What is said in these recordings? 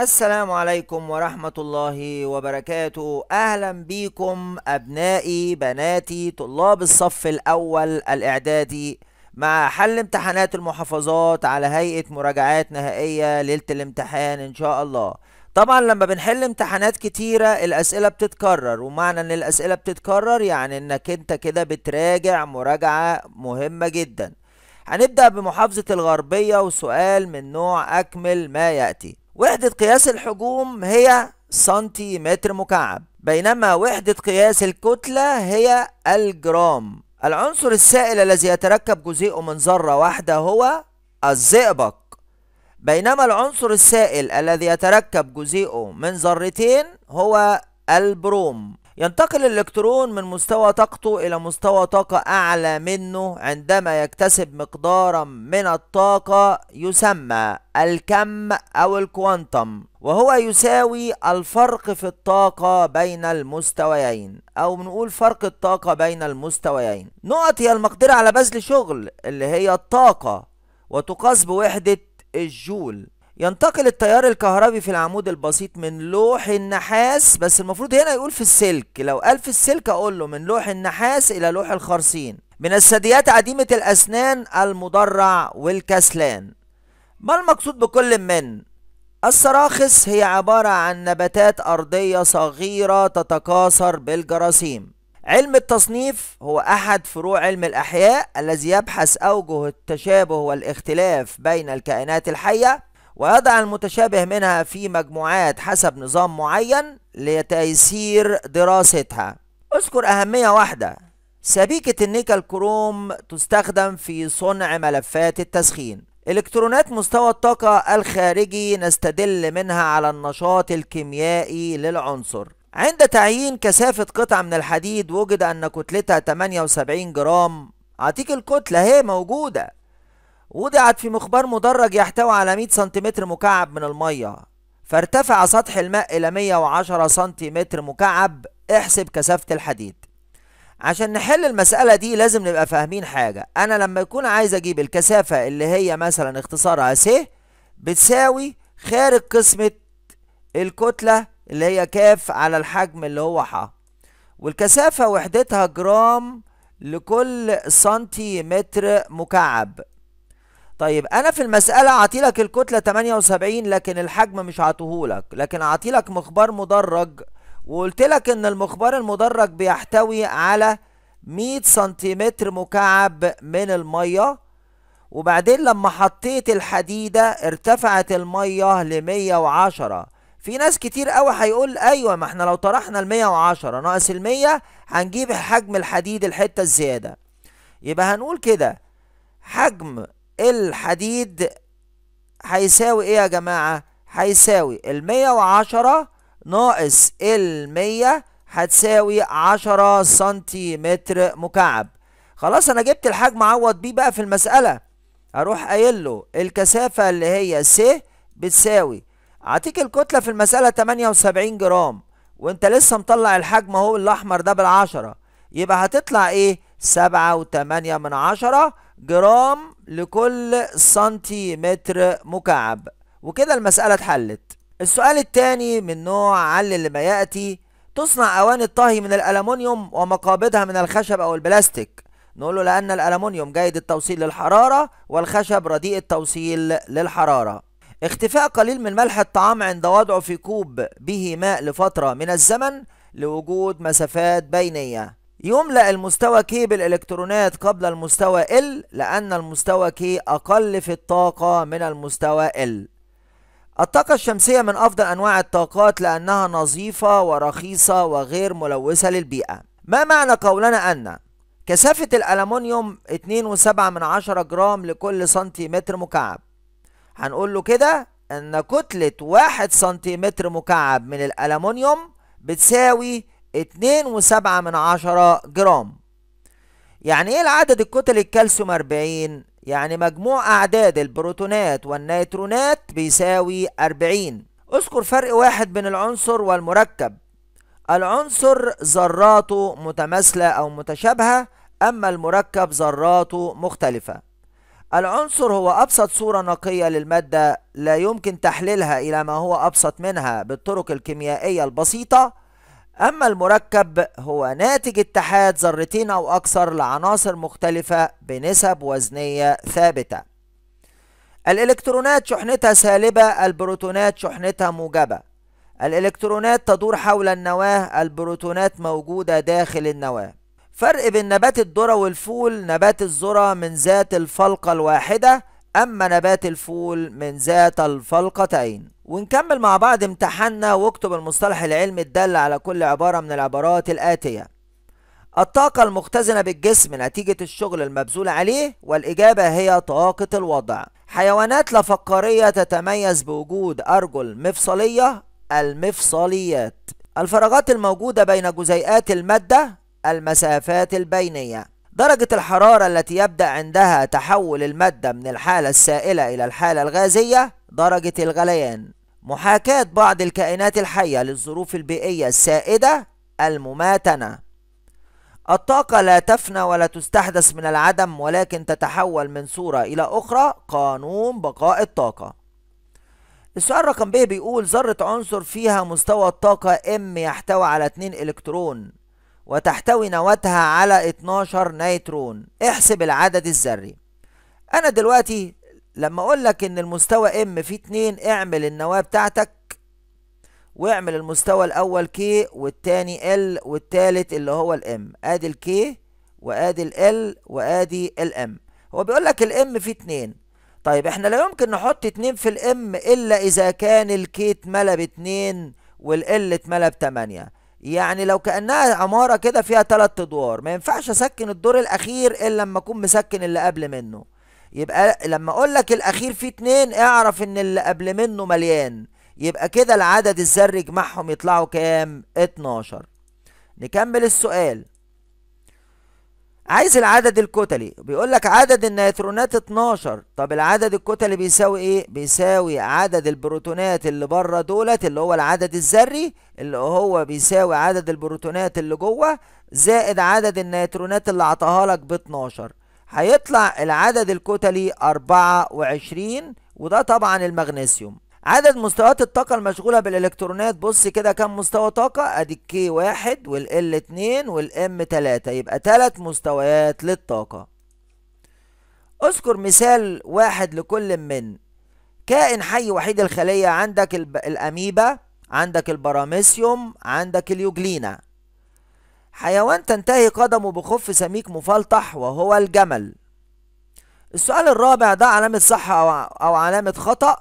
السلام عليكم ورحمة الله وبركاته أهلا بيكم أبنائي بناتي طلاب الصف الأول الإعدادي مع حل امتحانات المحافظات على هيئة مراجعات نهائية ليلة الامتحان إن شاء الله طبعا لما بنحل امتحانات كتيرة الأسئلة بتتكرر ومعنى إن الأسئلة بتتكرر يعني إنك أنت كده بتراجع مراجعة مهمة جدا هنبدأ بمحافظة الغربية وسؤال من نوع أكمل ما يأتي وحدة قياس الحجوم هي سنتيمتر مكعب بينما وحدة قياس الكتلة هي الجرام العنصر السائل الذي يتركب جزيئه من ذرة واحدة هو الزئبق بينما العنصر السائل الذي يتركب جزيئه من ذرتين هو البروم ينتقل الإلكترون من مستوى طاقته إلى مستوى طاقة أعلى منه عندما يكتسب مقدارا من الطاقة يسمى الكم أو الكوانتم وهو يساوي الفرق في الطاقة بين المستويين أو بنقول فرق الطاقة بين المستويين نقط هي المقدرة على بذل شغل اللي هي الطاقة وتقاس بوحدة الجول ينتقل التيار الكهربي في العمود البسيط من لوح النحاس بس المفروض هنا يقول في السلك لو قال في السلك اقول له من لوح النحاس الى لوح الخرسين من الثدييات عديمة الأسنان المضرع والكسلان ما المقصود بكل من؟ السراخص هي عبارة عن نباتات أرضية صغيرة تتكاثر بالجراثيم علم التصنيف هو أحد فروع علم الأحياء الذي يبحث أوجه التشابه والاختلاف بين الكائنات الحية ويضع المتشابه منها في مجموعات حسب نظام معين لتيسير دراستها اذكر أهمية واحدة سبيكة النيكل كروم تستخدم في صنع ملفات التسخين إلكترونات مستوى الطاقة الخارجي نستدل منها على النشاط الكيميائي للعنصر عند تعيين كثافة قطعة من الحديد وجد أن كتلتها 78 جرام أعطيك الكتلة هي موجودة وضعت في مخبار مدرج يحتوي على 100 سنتيمتر مكعب من المية فارتفع سطح الماء إلى 110 سنتيمتر مكعب احسب كثافة الحديد عشان نحل المسألة دي لازم نبقى فاهمين حاجة أنا لما يكون عايز أجيب الكثافة اللي هي مثلا اختصارها س بتساوي خارج قسمة الكتلة اللي هي كاف على الحجم اللي هو ح والكثافة وحدتها جرام لكل سنتيمتر مكعب طيب انا في المساله عطيلك الكتله 78 لكن الحجم مش عطيهولك لكن عطيلك مخبار مدرج وقلت لك ان المخبار المدرج بيحتوي على 100 سنتيمتر مكعب من الميه وبعدين لما حطيت الحديده ارتفعت الميه ل 110 في ناس كتير قوي هيقول ايوه ما احنا لو طرحنا ال 110 ناقص ال 100 هنجيب حجم الحديد الحته الزياده يبقى هنقول كده حجم الحديد هيساوي ايه يا جماعة هيساوي المية وعشرة ناقص المية هتساوي عشرة سنتيمتر مكعب خلاص انا جبت الحجم عوض بيه بقى في المسألة اروح قايل له الكثافة اللي هي س بتساوي اعطيك الكتلة في المسألة 78 جرام وانت لسه مطلع الحجم اهو الاحمر ده بالعشرة يبقى هتطلع ايه سبعة وتمانية من عشرة جرام لكل سنتيمتر مكعب وكده المسألة اتحلت السؤال الثاني من نوع علل ما يأتي تصنع أواني الطهي من الألمونيوم ومقابضها من الخشب أو البلاستيك نقول له لأن الألمونيوم جيد التوصيل للحرارة والخشب رديء التوصيل للحرارة اختفاء قليل من ملح الطعام عند وضعه في كوب به ماء لفترة من الزمن لوجود مسافات بينية يملأ المستوى K بالإلكترونات قبل المستوى L لأن المستوى K أقل في الطاقة من المستوى L الطاقة الشمسية من أفضل أنواع الطاقات لأنها نظيفة ورخيصة وغير ملوثة للبيئة ما معنى قولنا أن كثافة الألمنيوم 2.7 من عشرة جرام لكل سنتيمتر مكعب هنقول له كده أن كتلة واحد سنتيمتر مكعب من الألمنيوم بتساوي اتنين وسبعة من عشرة جرام يعني ايه العدد الكتل الكالسيوم 40 يعني مجموع اعداد البروتونات والنيترونات بيساوي 40 اذكر فرق واحد بين العنصر والمركب العنصر ذراته متماثلة او متشابهة اما المركب ذراته مختلفة العنصر هو ابسط صورة نقية للمادة لا يمكن تحليلها الى ما هو ابسط منها بالطرق الكيميائية البسيطة أما المركب هو ناتج اتحاد ذرتين أو أكثر لعناصر مختلفة بنسب وزنية ثابتة الإلكترونات شحنتها سالبة البروتونات شحنتها موجبة الإلكترونات تدور حول النواة البروتونات موجودة داخل النواة فرق بين نبات الذرة والفول نبات الذرة من ذات الفلقة الواحدة أما نبات الفول من ذات الفلقتين ونكمل مع بعض امتحاننا واكتب المصطلح العلمي الدال على كل عبارة من العبارات الآتية الطاقة المختزنة بالجسم نتيجة الشغل المبذول عليه والإجابة هي طاقة الوضع حيوانات لافقارية تتميز بوجود أرجل مفصلية المفصليات الفراغات الموجودة بين جزيئات المادة المسافات البينية درجة الحرارة التي يبدأ عندها تحول المادة من الحالة السائلة إلى الحالة الغازية درجة الغليان محاكاة بعض الكائنات الحية للظروف البيئية السائدة المماتنة الطاقة لا تفنى ولا تستحدث من العدم ولكن تتحول من صورة إلى أخرى قانون بقاء الطاقة السؤال رقم ب بيقول ذرة عنصر فيها مستوى الطاقة M يحتوي على 2 إلكترون وتحتوي نواتها على 12 نيترون احسب العدد الذري انا دلوقتي لما اقول لك ان المستوى ام فيه 2 اعمل النواه بتاعتك واعمل المستوى الاول كي والتاني ال والتالت اللي هو الام ادي الكي وادي ال وادي الام هو بيقول لك الام فيه 2 طيب احنا لا يمكن نحط 2 في الام الا اذا كان الكي اتملى ب 2 والال اتملى ب 8 يعني لو كانها عماره كده فيها ثلاث ادوار ما ينفعش اسكن الدور الاخير الا لما اكون مسكن اللي قبل منه يبقى لما اقول لك الاخير فيه اتنين اعرف ان اللي قبل منه مليان يبقى كده العدد الذري يجمعهم يطلعوا كام 12 نكمل السؤال عايز العدد الكتلي بيقول لك عدد النيترونات 12 طب العدد الكتلي بيساوي ايه بيساوي عدد البروتونات اللي بره دولت اللي هو العدد الذري اللي هو بيساوي عدد البروتونات اللي جوه زائد عدد النيترونات اللي عطاها لك ب 12 هيطلع العدد الكتلي 24 وده طبعا المغنيسيوم عدد مستويات الطاقة المشغولة بالإلكترونات بص كده كام مستوى طاقة ادي الكي واحد والال اتنين والام تلاتة يبقى تلات مستويات للطاقة اذكر مثال واحد لكل من كائن حي وحيد الخلية عندك الأميبا عندك البراميسيوم عندك اليوجلينا حيوان تنتهي قدمه بخف سميك مفلطح وهو الجمل السؤال الرابع ده علامة صح أو, أو علامة خطأ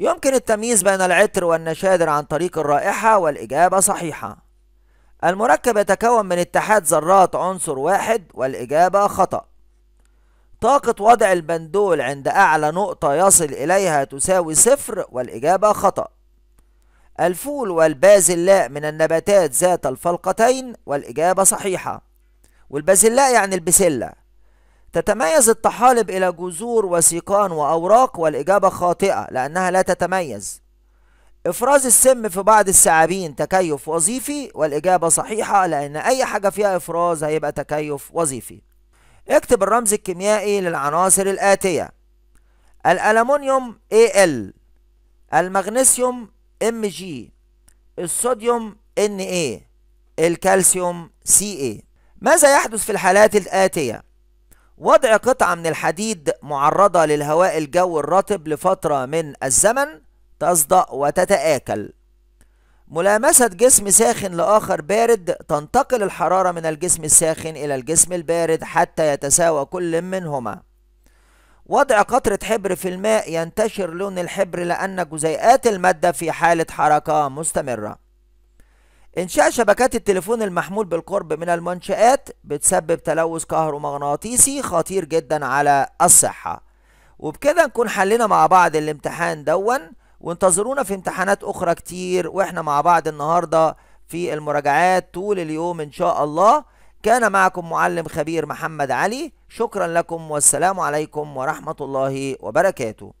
يمكن التمييز بين العطر والنشادر عن طريق الرائحة والإجابة صحيحة المركب يتكون من اتحاد ذرات عنصر واحد والإجابة خطأ طاقة وضع البندول عند أعلى نقطة يصل إليها تساوي صفر والإجابة خطأ الفول والبازلاء من النباتات ذات الفلقتين والإجابة صحيحة والبازلاء يعني البسلة تتميز الطحالب إلى جذور وسيقان وأوراق والإجابة خاطئة لأنها لا تتميز إفراز السم في بعض الثعابين تكيف وظيفي والإجابة صحيحة لأن أي حاجة فيها إفراز هيبقى تكيف وظيفي اكتب الرمز الكيميائي للعناصر الآتية الألمنيوم Al المغنيسيوم Mg الصوديوم Na الكالسيوم Ca ماذا يحدث في الحالات الآتية؟ وضع قطعة من الحديد معرضة للهواء الجو الرطب لفترة من الزمن تصدأ وتتآكل ملامسة جسم ساخن لآخر بارد تنتقل الحرارة من الجسم الساخن إلى الجسم البارد حتى يتساوى كل منهما وضع قطرة حبر في الماء ينتشر لون الحبر لأن جزيئات المادة في حالة حركة مستمرة إنشاء شبكات التليفون المحمول بالقرب من المنشآت بتسبب تلوث كهرومغناطيسي خطير جدا على الصحة وبكده نكون حلينا مع بعض الامتحان دون وانتظرونا في امتحانات أخرى كتير وإحنا مع بعض النهاردة في المراجعات طول اليوم إن شاء الله كان معكم معلم خبير محمد علي شكرا لكم والسلام عليكم ورحمة الله وبركاته